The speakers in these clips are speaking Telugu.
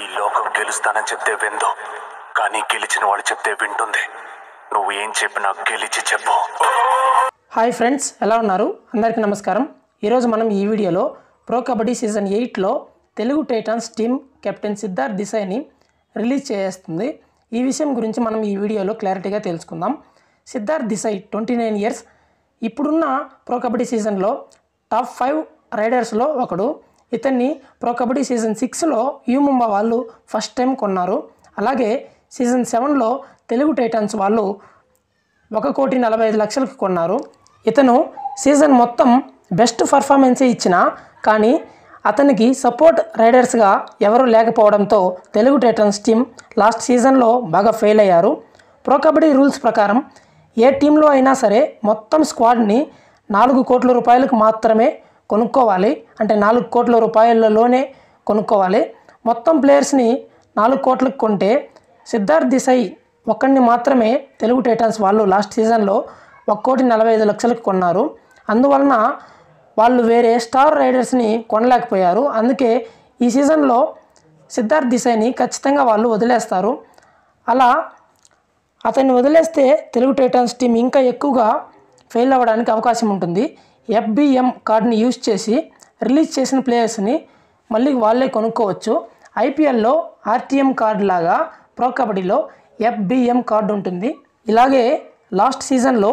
ఈ లోకం గెలుస్తానని చెప్తే విందు కానీ గెలిచిన వాళ్ళు చెప్తే వింటుంది నువ్వు ఏం చెప్పినా గెలిచి చెప్పు హాయ్ ఫ్రెండ్స్ ఎలా ఉన్నారు అందరికీ నమస్కారం ఈరోజు మనం ఈ వీడియోలో ప్రో కబడ్డీ సీజన్ ఎయిట్లో Telugu Titans team captain Siddharth దిశాయ్ని రిలీజ్ చేస్తుంది ఈ విషయం గురించి మనం ఈ వీడియోలో క్లారిటీగా తెలుసుకుందాం Siddharth Desai twenty nine years ఇప్పుడున్న ప్రో కబడ్డీ సీజన్లో టాప్ ఫైవ్ రైడర్స్లో ఒకడు ఇతన్ని ప్రో కబడ్డీ సీజన్ సిక్స్లో యూముంబా వాళ్ళు ఫస్ట్ టైం కొన్నారు అలాగే సీజన్ సెవెన్లో తెలుగు టైటన్స్ వాళ్ళు ఒక కోటి నలభై ఐదు లక్షలకు కొన్నారు ఇతను సీజన్ మొత్తం బెస్ట్ పర్ఫార్మెన్సే ఇచ్చిన కానీ అతనికి సపోర్ట్ రైడర్స్గా ఎవరూ లేకపోవడంతో తెలుగు టైటన్స్ టీం లాస్ట్ సీజన్లో బాగా ఫెయిల్ అయ్యారు ప్రో కబడ్డీ రూల్స్ ప్రకారం ఏ టీంలో అయినా సరే మొత్తం స్క్వాడ్ని నాలుగు కోట్ల రూపాయలకు మాత్రమే కొనుక్కోవాలి అంటే నాలుగు కోట్ల రూపాయలలోనే కొనుక్కోవాలి మొత్తం ప్లేయర్స్ని నాలుగు కోట్లకు కొంటే సిద్ధార్థ్ దిశాయి ఒక్కడిని మాత్రమే తెలుగు టైటాన్స్ వాళ్ళు లాస్ట్ సీజన్లో ఒక కోటి నలభై ఐదు లక్షలకు కొన్నారు అందువలన వాళ్ళు వేరే స్టార్ రైడర్స్ని కొనలేకపోయారు అందుకే ఈ సీజన్లో సిద్ధార్థ్ దిశాయిని ఖచ్చితంగా వాళ్ళు వదిలేస్తారు అలా అతన్ని వదిలేస్తే తెలుగు టైటాన్స్ టీం ఇంకా ఎక్కువగా ఫెయిల్ అవ్వడానికి అవకాశం ఉంటుంది ఎఫ్బిఎం కార్డుని యూజ్ చేసి రిలీజ్ చేసిన ప్లేయర్స్ని మళ్ళీ వాళ్ళే కొనుక్కోవచ్చు ఐపీఎల్లో ఆర్టీఎం కార్డు లాగా ప్రో కబడ్డీలో ఎఫ్బిఎం కార్డు ఉంటుంది ఇలాగే లాస్ట్ సీజన్లో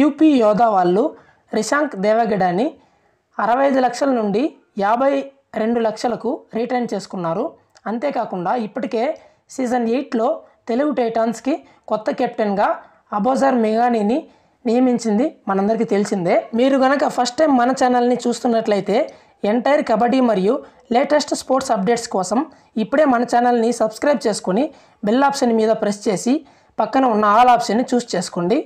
యూపీ యోధా వాళ్ళు రిశాంక్ దేవగడాని అరవై ఐదు లక్షల నుండి యాభై రెండు లక్షలకు రీటైన్ చేసుకున్నారు అంతేకాకుండా ఇప్పటికే సీజన్ ఎయిట్లో తెలుగు టైటాన్స్కి కొత్త కెప్టెన్గా అబోజర్ మెగానీని నియమించింది మనందరికీ తెలిసిందే మీరు కనుక ఫస్ట్ టైం మన ఛానల్ని చూస్తున్నట్లయితే ఎంటైర్ కబడ్డీ మరియు లేటెస్ట్ స్పోర్ట్స్ అప్డేట్స్ కోసం ఇప్పుడే మన ఛానల్ని సబ్స్క్రైబ్ చేసుకుని బెల్ ఆప్షన్ మీద ప్రెస్ చేసి పక్కన ఉన్న ఆల్ ఆప్షన్ని చూస్ చేసుకోండి